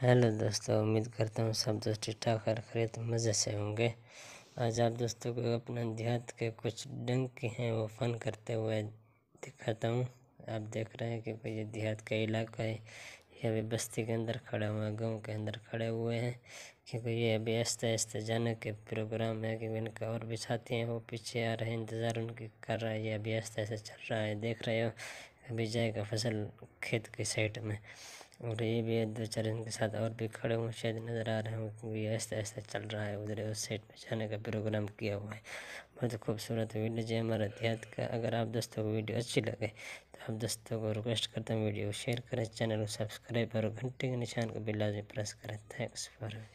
hello दोस्तों उम्मीद करता हूँ सब दोस्त ठीक ठाक हर खरीद मज़े से होंगे आज आप दोस्तों को अपने देहात के कुछ डंक हैं वो फन करते हुए दिखाता हूँ आप देख रहे हैं कि भाई ये देहात का इलाका है ये अभी बस्ती के अंदर खड़े हुए हैं गाँव के अंदर खड़े हुए हैं क्योंकि ये अभी आस्ते आस्ते जाने के प्रोग्राम है कि इनके और भी साथी हैं वो पीछे आ रहे हैं इंतज़ार उनकी कर रहा है ये अभी आस्ते आस्ते चल रहा है देख रहे हो अभी जाएगा फसल खेत के साइड में और ये भी दो चार इनके साथ और भी खड़े हुए शायद नज़र आ रहे हैं क्योंकि ऐसे ऐसे चल रहा है उधर उस साइड पर जाने का प्रोग्राम किया हुआ है बहुत खूबसूरत वीडियो जो हमारा देहात का अगर आप दोस्तों को वीडियो अच्छी लगे तो आप दोस्तों को रिक्वेस्ट करते हैं वीडियो शेयर करें चैनल को सब्सक्राइब और घंटे के निशान को भी लाजमी प्रेस करें थैंक्स फॉर